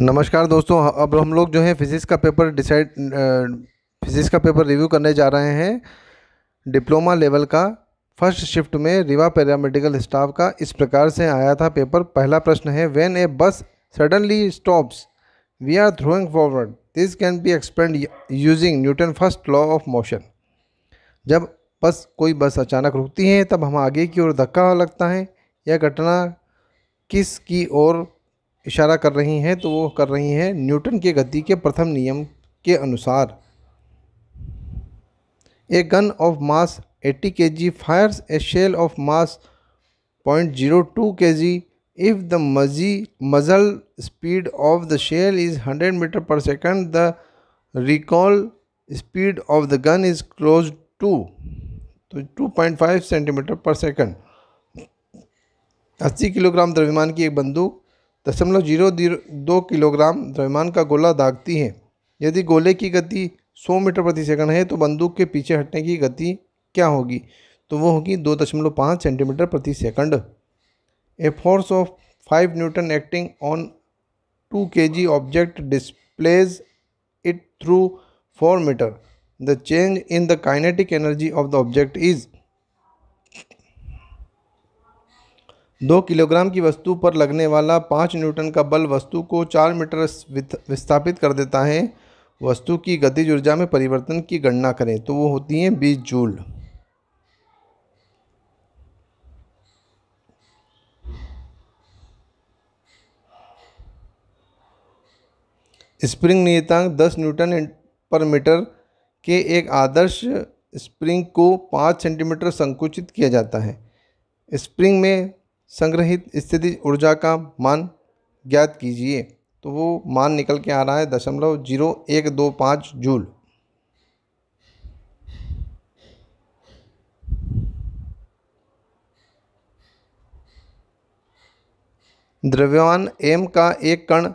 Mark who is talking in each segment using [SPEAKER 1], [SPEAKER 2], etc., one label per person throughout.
[SPEAKER 1] नमस्कार दोस्तों अब हम लोग जो है फिज़िक्स का पेपर डिसाइड फिज़िक्स का पेपर रिव्यू करने जा रहे हैं डिप्लोमा लेवल का फर्स्ट शिफ्ट में रिवा पैरामेडिकल स्टाफ का इस प्रकार से आया था पेपर पहला प्रश्न है when a bus suddenly stops we are throwing forward this can be expend using Newton first law of motion जब बस कोई बस अचानक रुकती है तब हम आगे की ओर धक्का लगता है यह घटना किस की ओर इशारा कर रही हैं तो वो कर रही हैं न्यूटन के गति के प्रथम नियम के अनुसार a gun of mass 80 K G fires a shell of mass 0.02 K G if the मजी muzzle speed of the shell is 100 metre per second the recoil speed of the gun is close to तो 2.5 centimetre पर second 80 kilogram द्रव्यमान की एक बंदूक दशमलव zero दो kilogram द्रव्यमान का गोला दागती है यदि गोले की गति 100 मीटर प्रति सेकंड है तो बंदूक के पीछे हटने की गति क्या होगी तो वो होगी दो दशमलव पाँच सेंटीमीटर प्रति second a force of five newton acting on two K G object displaces it through four metre the change in the kinetic energy of the object is दो किलोग्राम की वस्तु पर लगने वाला पाँच न्यूटन का बल वस्तु को चार मीटर विस्थापित कर देता है वस्तु की गतिज ऊर्जा में परिवर्तन की गणना करें तो वो होती है बीस जूल स्प्रिंग नियतांक 10 न्यूटन पर मीटर के एक आदर्श स्प्रिंग को 5 सेंटीमीटर संकुचित किया जाता है स्प्रिंग में संग्रहित स्थिति ऊर्जा का मान ज्ञात कीजिए तो वो मान निकल के आ रहा है दशमलव जीरो एक दो पाँच जूल द्रव्यमान एम का एक कण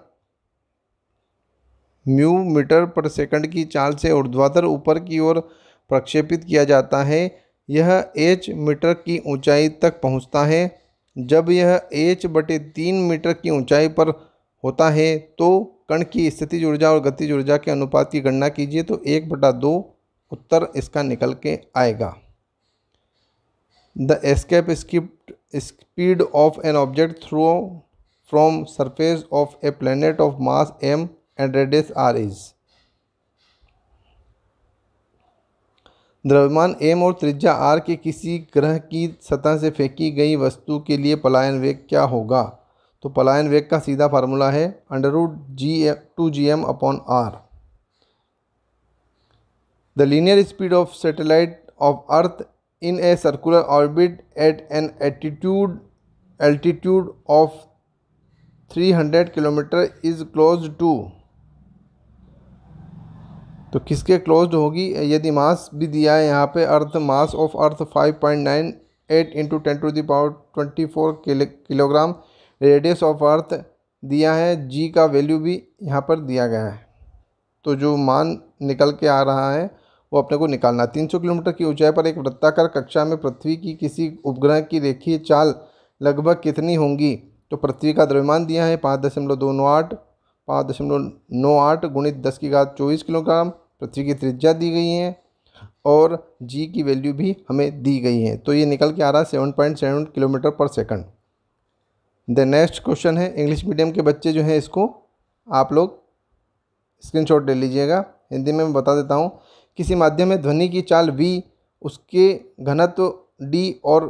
[SPEAKER 1] म्यू मीटर पर सेकंड की चाल से ऊर्ध्वाधर ऊपर की ओर प्रक्षेपित किया जाता है यह एच मीटर की ऊंचाई तक पहुंचता है जब यह एच बटे तीन मीटर की ऊंचाई पर होता है तो कण की स्थिति ऊर्जा और गतिज ऊर्जा के अनुपात की गणना कीजिए तो एक बटा दो उत्तर इसका निकल के आएगा द एस्केप स्किप्ट speed of an object through from surface of a planet of mass M and radius R is द्रव्यमान एम और त्रिज्या आर के किसी ग्रह की सतह से फेंकी गई वस्तु के लिए पलायन वेग क्या होगा तो पलायन वेग का सीधा फार्मूला है under root G two G M upon R the linear speed of satellite of earth in a circular orbit at an attitude altitude of 300 kilometre is close to तो किसके क्लोज्ड होगी यदि मास भी दिया है यहाँ पे earth mass of earth 5.98 point nine eight into ten to the power twenty four kilogram radius of earth दिया है जी का वैल्यू भी यहाँ पर दिया गया है तो जो मान निकल के आ रहा है वो अपने को निकालना तीन सौ किलोमीटर की ऊंचाई पर एक वृत्ताकार कक्षा में पृथ्वी की किसी उपग्रह की रेखीय चाल लगभग कितनी होंगी तो पृथ्वी का द्रव्यमान दिया है पाँच दशमलव दो नौ आठ पाँच दशमलव नौ आठ गुणित दस की घात चौबीस किलोग्राम पृथ्वी की त्रिज्या दी गई है और जी की वैल्यू भी हमें दी गई है तो ये निकल के आ रहा है seven point seven kilometre per second the next question है इंग्लिश मीडियम के बच्चे जो हैं इसको आप लोग स्क्रीनशॉट ले लीजिएगा हिंदी में मैं बता देता हूँ किसी माध्यम में ध्वनि की चाल वी उसके घनत्व डी और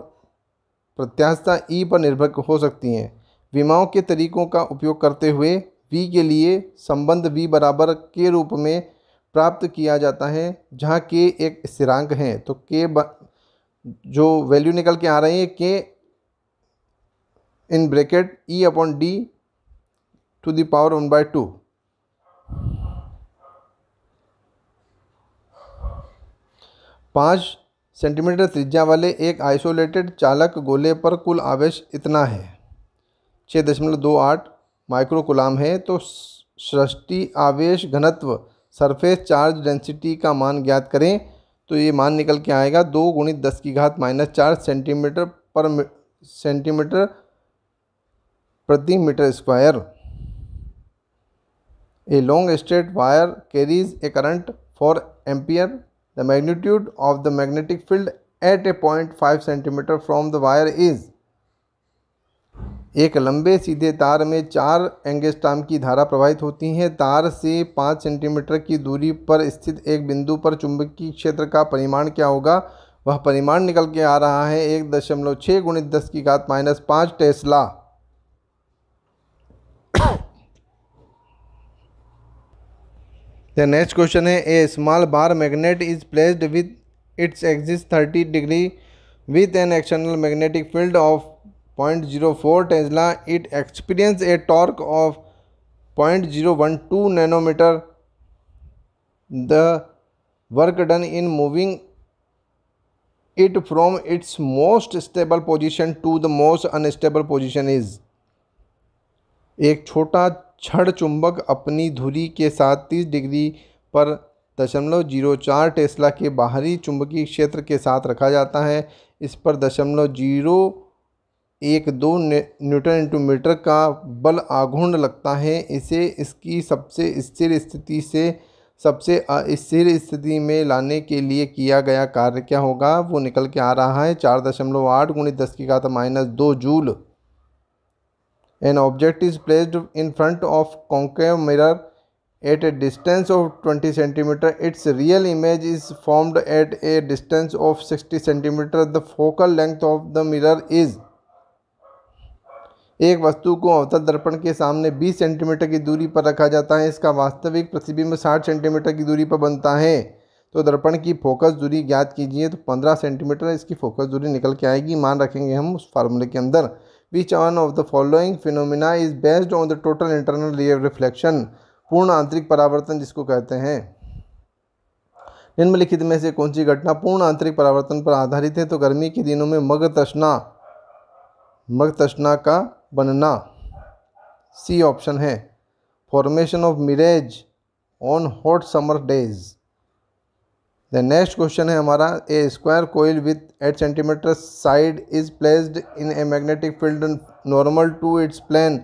[SPEAKER 1] प्रत्याशता ई e पर निर्भर हो सकती हैं विमाओं के तरीकों का उपयोग करते हुए वी के लिए संबंध वी बराबर के रूप में प्राप्त किया जाता है जहाँ के एक स्थिरांक है तो के जो वैल्यू निकल के आ रही है के in bracket E upon D to the power one by two पाँच सेंटीमीटर त्रिज्या वाले एक आइसोलेटेड चालक गोले पर कुल आवेश इतना है छः दशमलव दो आठ माइक्रोकुलाम है तो सृष्टि आवेश घनत्व सरफेस चार्ज डेंसिटी का मान ज्ञात करें तो ये मान निकल के आएगा दो गुणित दस की घात माइनस चार सेंटीमीटर पर सेंटीमीटर प्रति metre square a long straight wire carries a current four ampere the magnitude of the magnetic field at a point five centimetre from the wire is एक लंबे सीधे तार में चार एंगेस्टाम की धारा प्रवाहित होती है तार से पाँच सेंटीमीटर की दूरी पर स्थित एक बिंदु पर चुंबकीय क्षेत्र का परिमाण क्या होगा वह परिमाण निकल के आ रहा है एक दशमलव छः गुणित दस की घात माइनस पाँच टेस्ला द नेक्स्ट क्वेश्चन है a small bar magnet is placed with its axis thirty degree with an external magnetic field of point zero four tesla it experience a torque of point zero one two nanometre the work done in moving it from its most stable position to the most unstable position is एक छोटा छड़ चुंबक अपनी धुरी के साथ तीस degree पर दशमलव जीरो चार टेस्ला के बाहरी चुंबकीय क्षेत्र के साथ रखा जाता है इस पर दशमलव जीरो एक दो न्यूटन इंटू मीटर का बल आघूर्ण लगता है इसे इसकी सबसे स्थिर स्थिति से सबसे स्थिर स्थिति में लाने के लिए किया गया कार्य क्या होगा वो निकल के आ रहा है चार दशमलव आठ गुणित दस की घात माइनस दो joule an object is placed in front of concave mirror at a distance of twenty centimetre its real image is formed at a distance of sixty centimetre the focal length of the mirror is एक वस्तु को अवतल दर्पण के सामने 20 centimetre की दूरी पर रखा जाता है इसका वास्तविक प्रतिबिंब 60 सेंटीमीटर की दूरी पर बनता है तो दर्पण की फोकस दूरी ज्ञात कीजिए तो 15 सेंटीमीटर इसकी फोकस दूरी निकल के आएगी मान रखेंगे हम उस फार्मूले के अंदर which one of the following phenomena is based on the total internal reflection पूर्ण आंतरिक परावर्तन जिसको कहते हैं निम्नलिखित में से कौन सी घटना पूर्ण आंतरिक परावर्तन पर आधारित है तो गर्मी के दिनों में मग तशना मग तशना का बनना सी ऑप्शन है formation of mirage on hot summer days the next question है हमारा a square coil with eight centimetre side is placed in a magnetic field normal to its plane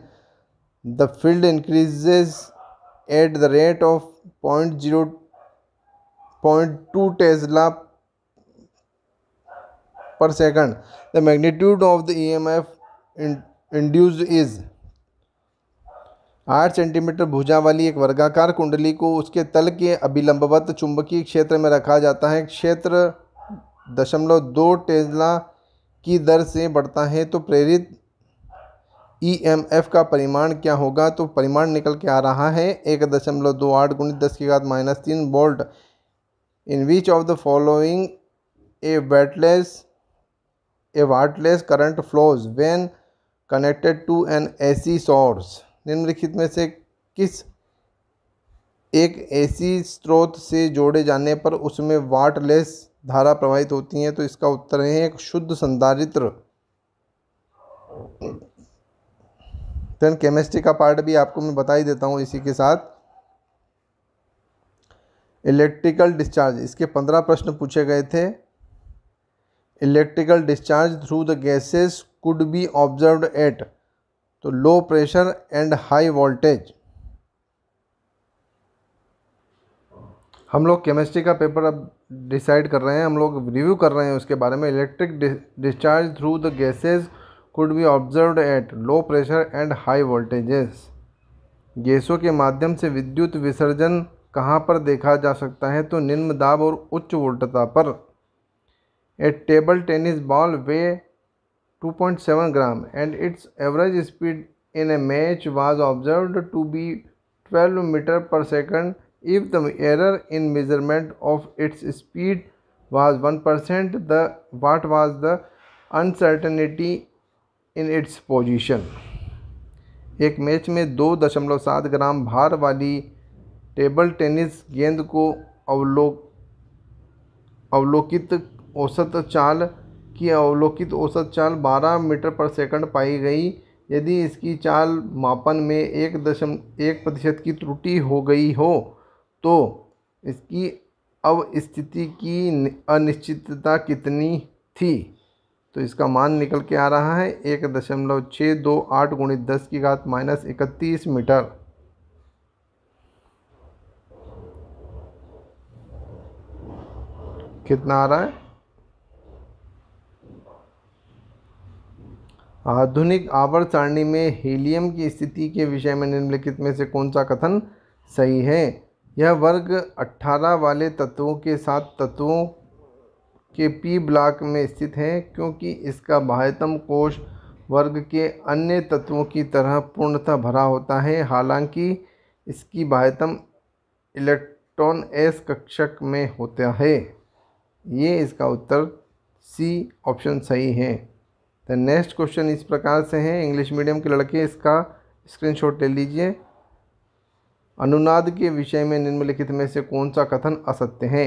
[SPEAKER 1] the field increases at the rate of point zero point two tesla per second the magnitude of the E M F induced is आठ centimetre भुजा वाली एक वर्गाकार कुंडली को उसके तल के अभिलंबवत चुंबकीय क्षेत्र में रखा जाता है क्षेत्र दशमलव दो टेजला की दर से बढ़ता है तो प्रेरित ईएमएफ e का परिमाण क्या होगा तो परिमाण निकल के आ रहा है एक दशमलव दो आठ गुणित दस के घात माइनस तीन volt in which of the following a wattless a wattless current flows when connected to an AC source निम्नलिखित में से किस एक एसी स्रोत से जोड़े जाने पर उसमें वाटलेस धारा प्रवाहित होती है तो इसका उत्तर है एक शुद्ध संधारित्र देन केमिस्ट्री का पार्ट भी आपको मैं बता ही देता हूँ इसी के साथ इलेक्ट्रिकल डिस्चार्ज इसके पंद्रह प्रश्न पूछे गए थे electrical discharge through the gases could be observe at तो low pressure and high voltage हम लोग केमिस्ट्री का पेपर अब डिसाइड कर रहे हैं हम लोग रिव्यू कर रहे हैं उसके बारे में electric discharge through the gases could be observe at low pressure and high voltages गैसों के माध्यम से विद्युत विसर्जन कहाँ पर देखा जा सकता है तो निम्न दाब और उच्च वोल्टता पर a table tennis ball weigh 2.7 gram and its average speed in a match was observed to be 12 meter per second if the error in measurement of its speed was 1% the what was the uncertainty in its position एक match में दो दशमलव सात ग्राम भार वाली table tennis गेंद को अवलोक अवलोकित औसत चाल की अवलोकित औसत चाल 12 मीटर पर सेकंड पाई गई यदि इसकी चाल मापन में एक दशम एक प्रतिशत की त्रुटि हो गई हो तो इसकी अवस्थिति की अनिश्चितता कितनी थी तो इसका मान निकल के आ रहा है एक दशमलव छः दो आठ गुणित दस की घात माइनस इकतीस मीटर कितना आ रहा है आधुनिक आवर्त सारणी में हीलियम की स्थिति के विषय में निम्नलिखित में से कौन सा कथन सही है यह वर्ग 18 वाले तत्वों के साथ तत्वों के पी ब्लॉक में स्थित है क्योंकि इसका बाह्यतम कोश वर्ग के अन्य तत्वों की तरह पूर्णतः भरा होता है हालांकि इसकी बाह्यतम इलेक्ट्रॉन एस कक्षक में होता है ये इसका उत्तर सी ऑप्शन सही है द नेक्स्ट क्वेश्चन इस प्रकार से है इंग्लिश मीडियम के लड़के इसका स्क्रीनशॉट ले लीजिए अनुनाद के विषय में निम्नलिखित में से कौन सा कथन असत्य है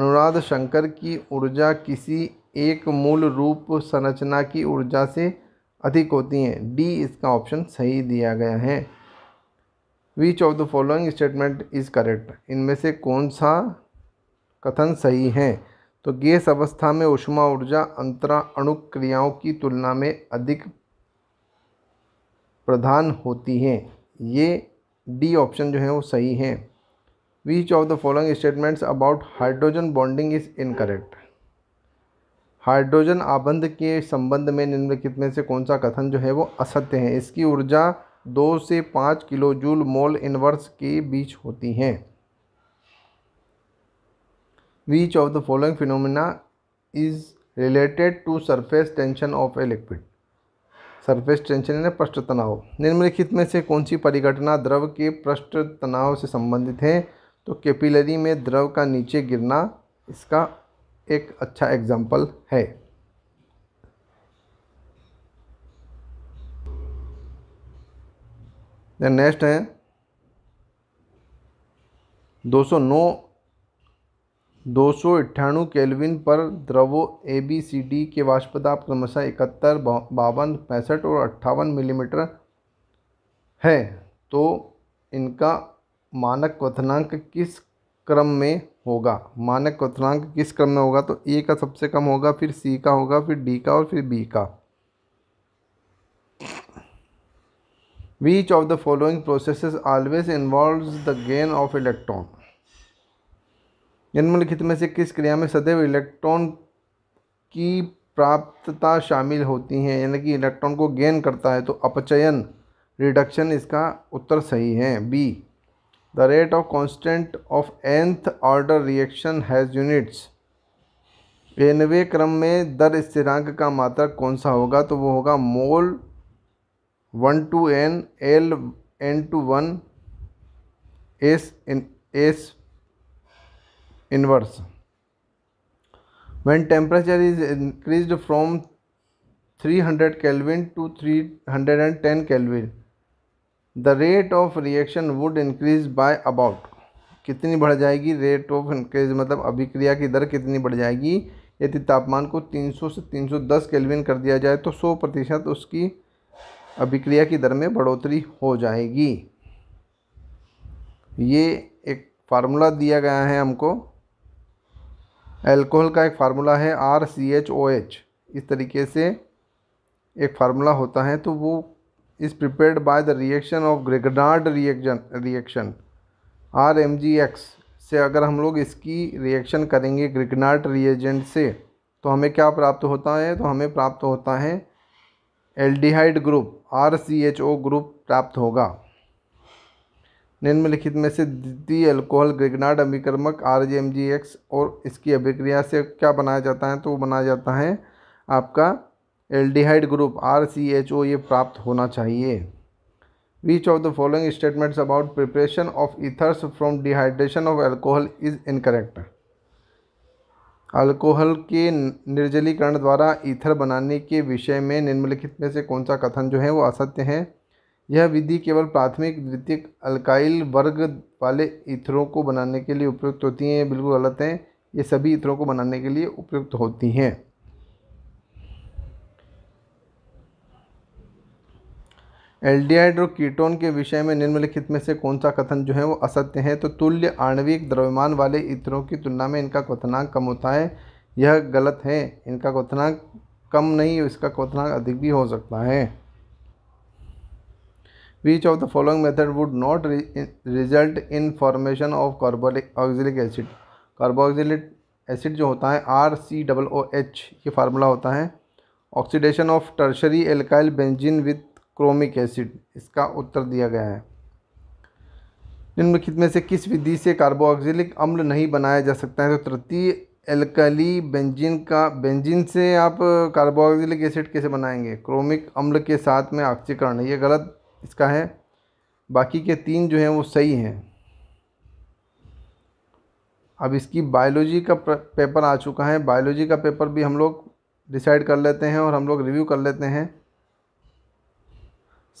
[SPEAKER 1] अनुनाद शंकर की ऊर्जा किसी एक मूल रूप संरचना की ऊर्जा से अधिक होती है डी इसका ऑप्शन सही दिया गया है which of the following statement is correct इनमें से कौन सा कथन सही है तो गैस अवस्था में ऊष्मा ऊर्जा अंतरा अणुक्रियाओं क्रियाओं की तुलना में अधिक प्रधान होती हैं ये डी ऑप्शन जो है वो सही हैं which of the following statements about hydrogen bonding is incorrect hydrogen आबंध के संबंध में निम्नलिखित में से कौन सा कथन जो है वो असत्य है इसकी ऊर्जा दो से पाँच किलो जूल मोल इनवर्स के बीच होती हैं which of the following phenomena is related to surface tension of a liquid surface tension यानी पृष्ठ तनाव निम्नलिखित में से कौन सी परिघटना द्रव के पृष्ठ तनाव से संबंधित है तो कैपिलरी में द्रव का नीचे गिरना इसका एक अच्छा एग्जाम्पल है नेक्स्ट है 209 दो सौ अट्ठानवे केल्विन पर द्रवो ए बी सी डी के वाष्पताप क्रमशः इकहत्तर बावन पैंसठ और अट्ठावन मिलीमीटर है तो इनका मानक क्वथनांक किस क्रम में होगा मानक क्वथनांक किस क्रम में होगा तो ए का सबसे कम होगा फिर सी का होगा फिर डी का और फिर बी का which of the following process always involve the gain of electron निम्नलिखित में से किस क्रिया में सदैव इलेक्ट्रॉन की प्राप्तता शामिल होती है यानी कि इलेक्ट्रॉन को गेन करता है तो अपचयन रिडक्शन इसका उत्तर सही है B the rate of constant of nth order reaction has units एनवे क्रम में दर स्थिरांक का मात्रक कौन सा होगा तो वो होगा mole one to N L N to one S N S inverse when temperature is increased from 300 Kelvin to 310 Kelvin the rate of reaction would increase by about कितनी बढ़ जाएगी रेट ऑफ इंक्रीज मतलब अभिक्रिया की दर कितनी बढ़ जाएगी यदि तापमान को 300 से 310 केल्विन कर दिया जाए तो 100 प्रतिशत उसकी अभिक्रिया की दर में बढ़ोतरी हो जाएगी ये एक फार्मूला दिया गया है हमको एल्कोहल का एक फार्मूला है R C H O H इस तरीके से एक फार्मूला होता है तो वो is prepared by the reaction of Grignard reaction reaction R M G X से अगर हम लोग इसकी रिएक्शन करेंगे ग्रिगनार्ड रिएजेंट से तो हमें क्या प्राप्त होता है तो हमें प्राप्त होता है aldehyde group R C H O group प्राप्त होगा निम्नलिखित में से दी अल्कोहल ग्रिगनाड अभिक्रमक R J M G X और इसकी अभिक्रिया से क्या बनाया जाता है तो बनाया जाता है आपका aldehyde group R C H O ये प्राप्त होना चाहिए which of the following statements about preparation of ethers from dehydration of alcohol is incorrect alcohol के निर्जलीकरण द्वारा ईथर बनाने के विषय में निम्नलिखित में से कौन सा कथन जो है वो असत्य है यह विधि केवल प्राथमिक द्वितीयक अल्काइल वर्ग वाले इथरों को बनाने के लिए उपयुक्त होती हैं ये बिल्कुल गलत हैं ये सभी इथरों को बनाने के लिए उपयुक्त होती हैं एल्डिहाइड और कीटोन के विषय में निम्नलिखित में से कौन सा कथन जो है वो असत्य है तो तुल्य आणविक द्रव्यमान वाले इथरों की तुलना में इनका क्वथनांक कम होता है यह गलत है इनका क्वथनांक कम नहीं इसका क्वथनांक अधिक भी हो सकता है which of the following method would not re result in formation of carboxylic oxalic acid carboxylic acid जो होता है R C double O H ये फार्मूला होता है oxidation of tertiary alkyl benzene with chromic acid इसका उत्तर दिया गया है निम्नलिखित में से किस विधि से कार्बोक्सिलिक अम्ल नहीं बनाया जा सकता है तो तृतीय एल्कली बेंजीन का बेंजीन से आप कार्बोक्सिलिक एसिड कैसे बनाएंगे क्रोमिक अम्ल के साथ में ऑक्सीकरण ये गलत इसका है बाकी के तीन जो हैं वो सही हैं अब इसकी बायोलॉजी का पेपर आ चुका है बायोलॉजी का पेपर भी हम लोग डिसाइड कर लेते हैं और हम लोग रिव्यू कर लेते हैं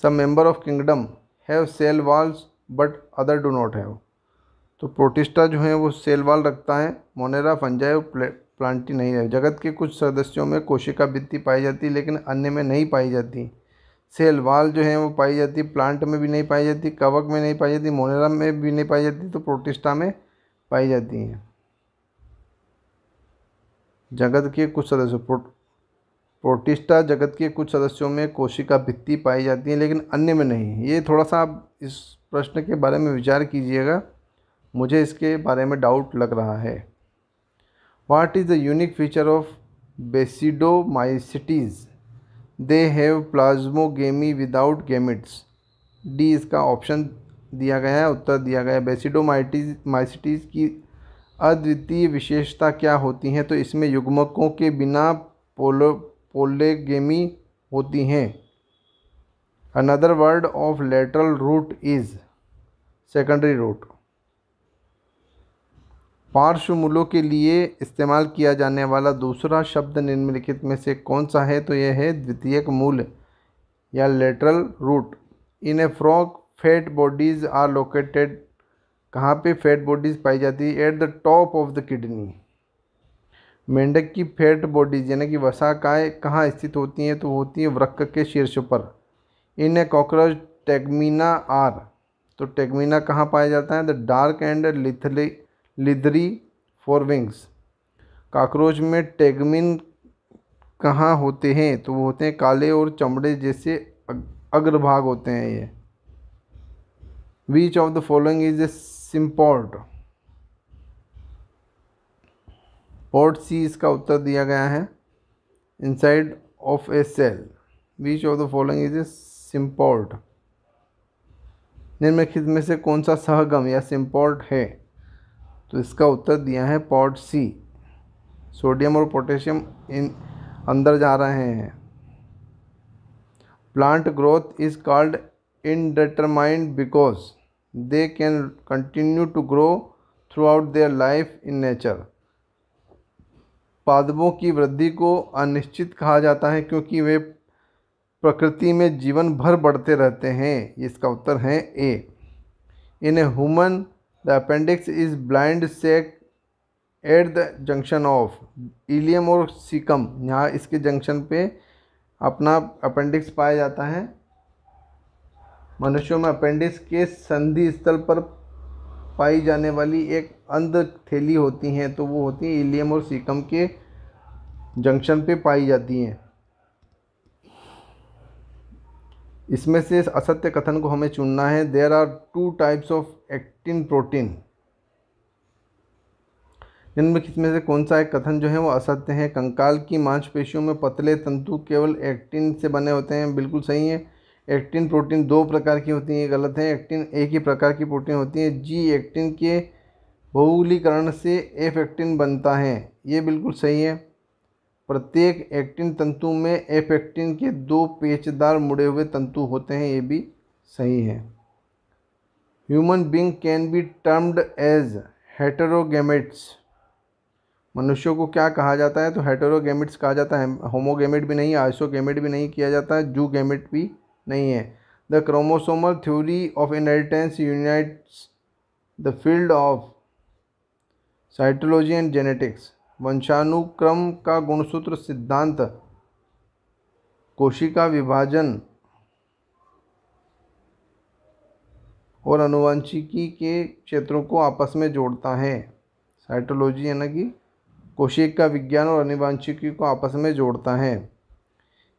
[SPEAKER 1] some member of kingdom have cell walls but other do not have तो प्रोटिस्टा जो है वो सेल वाल रखता है मोनेरा फंजाई प्लांटी नहीं है जगत के कुछ सदस्यों में कोशिका भित्ति पाई जाती लेकिन अन्य में नहीं पाई जाती सेल वाल जो है वो पाई जाती है प्लांट में भी नहीं पाई जाती कवक में नहीं पाई जाती मोनेरा में भी नहीं पाई जाती तो प्रोटिस्टा में पाई जाती हैं जगत के कुछ सदस्यों प्रो, प्रोटिस्टा जगत के कुछ सदस्यों में कोशिका भित्ति पाई जाती है लेकिन अन्य में नहीं ये थोड़ा सा आप इस प्रश्न के बारे में विचार कीजिएगा मुझे इसके बारे में डाउट लग रहा है what is the unique feature of basidiomycetes they have plasmogamy without gametes D इसका ऑप्शन दिया गया है उत्तर दिया गया है बेसिडोमाइटिस माइसिटीज़ की अद्वितीय विशेषता क्या होती है तो इसमें युग्मकों के बिना पोलो पोलेगेमी होती हैं another word of lateral root is secondary root पार्श्वमूलों के लिए इस्तेमाल किया जाने वाला दूसरा शब्द निम्नलिखित में से कौन सा है तो यह है द्वितीयक मूल या lateral root in a frog fat bodies are located कहाँ पे फैट बॉडीज़ पाई जाती है at the top of the kidney मेंढक की फैट बॉडीज़ यानी कि वसाकाय कहाँ स्थित होती हैं तो होती हैं वृक्क के शीर्ष पर इन ए कॉकरोच टेगमिना आर तो टेगमिना कहाँ पाया जाता है द डार्क एंड लिथली लिदरी फॉर विंग्स काकरोच में टेगमिन कहाँ होते हैं तो वो होते हैं काले और चमड़े जैसे अग्रभाग होते हैं ये which of the following is a symport pot C इसका उत्तर दिया गया है inside of a cell which of the following is a symport निम्नलिखित में से कौन सा सहगम या सिम्पॉर्ट है तो इसका उत्तर दिया है पॉट सी सोडियम और पोटेशियम इन अंदर जा रहे हैं plant growth is called indeterminate because they can continue to grow throughout their life in nature पादपों की वृद्धि को अनिश्चित कहा जाता है क्योंकि वे प्रकृति में जीवन भर बढ़ते रहते हैं इसका उत्तर है A in a human The appendix is blind sac at the junction of ileum और सिकम यहाँ इसके जंक्शन पे अपना अपेंडिक्स पाया जाता है मनुष्यों में अपेंडिक्स के संधि स्थल पर पाई जाने वाली एक अंध थैली होती हैं तो वो होती हैं इलियम और सीकम के जंक्शन पे पाई जाती हैं इसमें से असत्य कथन को हमें चुनना है there are two types of actin protein इनमें किसमें से कौन सा एक कथन जो है वो असत्य है कंकाल की मांसपेशियों में पतले तंतु केवल एक्टिन से बने होते हैं बिल्कुल सही है एक्टिन प्रोटीन दो प्रकार की होती हैं गलत है एक्टिन एक ही प्रकार की प्रोटीन होती है जी एक्टिन के बहुलीकरण से एफ एक्टिन बनता है ये बिल्कुल सही है प्रत्येक एक्टिन तंतु में एफ एक्टिन के दो पेचदार मुड़े हुए तंतु होते हैं ये भी सही है human being can be termed as heterogametes मनुष्यों को क्या कहा जाता है तो हेटरोगेमिट्स कहा जाता है होमोगेमिट भी नहीं आइसोगेमिट भी नहीं किया जाता है जू गेमिट भी नहीं है the chromosomal theory of inheritance unites the field of cytology and genetics वंशानुक्रम का गुणसूत्र सिद्धांत कोशिका विभाजन और अनुवंशिकी के क्षेत्रों को आपस में जोड़ता है साइटोलॉजी यानी कि कोशिका विज्ञान और अनुवांशिकी को आपस में जोड़ता है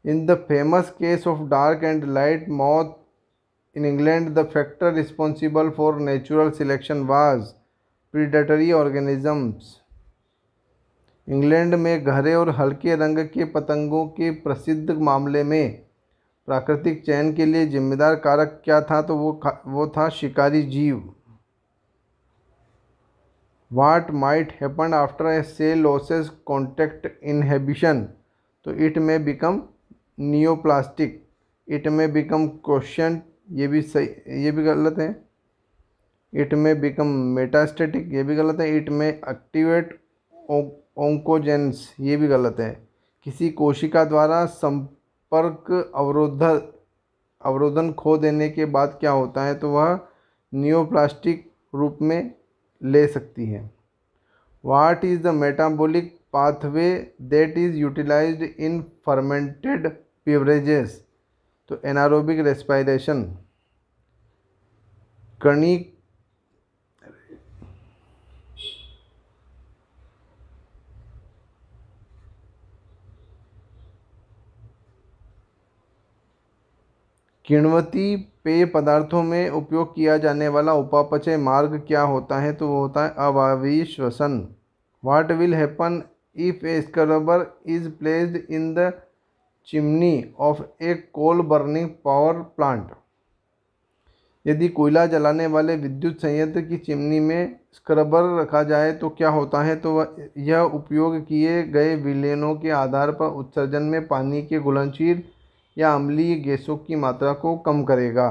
[SPEAKER 1] in the famous case of dark and light moth in England the factor responsible for natural selection was predatory organisms England में गहरे और हल्के रंग के पतंगों के प्रसिद्ध मामले में प्राकृतिक चयन के लिए जिम्मेदार कारक क्या था तो वो वो था शिकारी जीव what might happen after a से लॉसेज कॉन्टैक्ट इनहेबिशन तो it may become neoplastic it may become question ये भी सही ये भी गलत है इट में बिकम मेटास्टेटिक ये भी गलत है इट में एक्टिवेट ओंकोजेंस ये भी गलत है किसी कोशिका द्वारा संपर्क अवरोध अवरोधन खो देने के बाद क्या होता है तो वह नियोप्लास्टिक रूप में ले सकती है what is the metabolic pathway that is utilize in fermented beverages तो एनारोबिक रेस्पायरेशन कणिक किण्वती पेय पदार्थों में उपयोग किया जाने वाला उपापचय मार्ग क्या होता है तो वो होता है अवावी श्वसन what will happen if a scrubber is placed in the chimney of a coal burning power plant यदि कोयला जलाने वाले विद्युत संयंत्र की चिमनी में स्क्रबर रखा जाए तो क्या होता है तो यह उपयोग किए गए विलेनों के आधार पर उत्सर्जन में पानी के घुलनशील या अम्लीय गैसों की मात्रा को कम करेगा